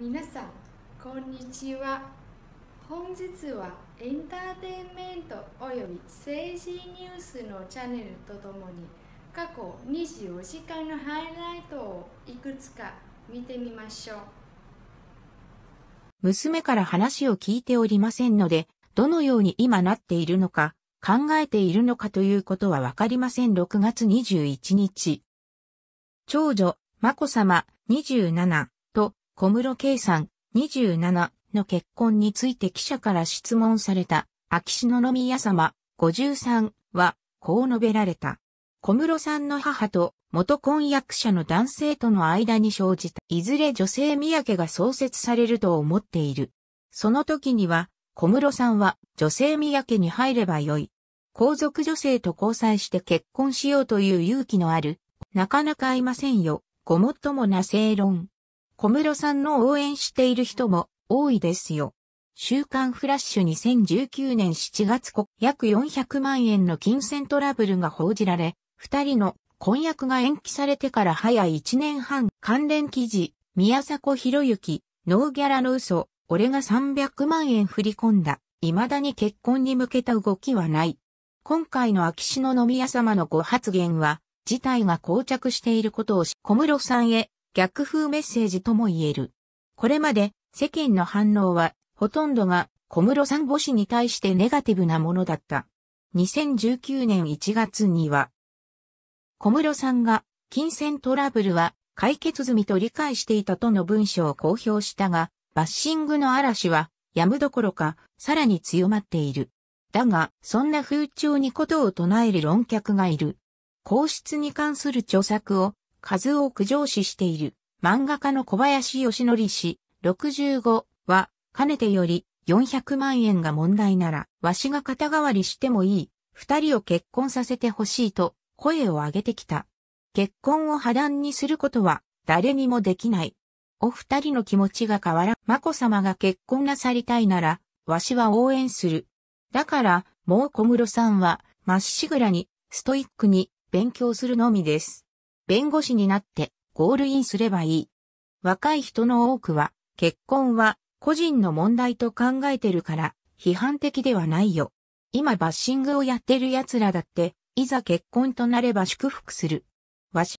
皆さんこんにちは本日はエンターテインメントおよび政治ニュースのチャンネルとともに過去24時間のハイライトをいくつか見てみましょう娘から話を聞いておりませんのでどのように今なっているのか考えているのかということはわかりません6月21日長女、眞子さま、27。小室圭さん、27の結婚について記者から質問された、秋篠宮様、53は、こう述べられた。小室さんの母と元婚約者の男性との間に生じた、いずれ女性宮家が創設されると思っている。その時には、小室さんは女性宮家に入ればよい。皇族女性と交際して結婚しようという勇気のある、なかなか会いませんよ、ごもっともな正論。小室さんの応援している人も多いですよ。週刊フラッシュ2019年7月後、約400万円の金銭トラブルが報じられ、二人の婚約が延期されてから早1年半、関連記事、宮迫博之、ノーギャラの嘘、俺が300万円振り込んだ、未だに結婚に向けた動きはない。今回の秋篠宮様のご発言は、事態が膠着していることをし、小室さんへ逆風メッセージとも言える。これまで世間の反応はほとんどが小室さん母子に対してネガティブなものだった。2019年1月には、小室さんが金銭トラブルは解決済みと理解していたとの文章を公表したが、バッシングの嵐はやむどころかさらに強まっている。だが、そんな風潮にことを唱える論客がいる。皇室に関する著作を数多く上司している漫画家の小林義則氏65は、かねてより400万円が問題なら、わしが肩代わりしてもいい、二人を結婚させてほしいと声を上げてきた。結婚を破談にすることは誰にもできない。お二人の気持ちが変わら、ま子さまが結婚なさりたいなら、わしは応援する。だから、もう小室さんは、まっしぐらに、ストイックに、勉強するのみです。弁護士になってゴールインすればいい。若い人の多くは、結婚は個人の問題と考えてるから批判的ではないよ。今バッシングをやってる奴らだって、いざ結婚となれば祝福する。わし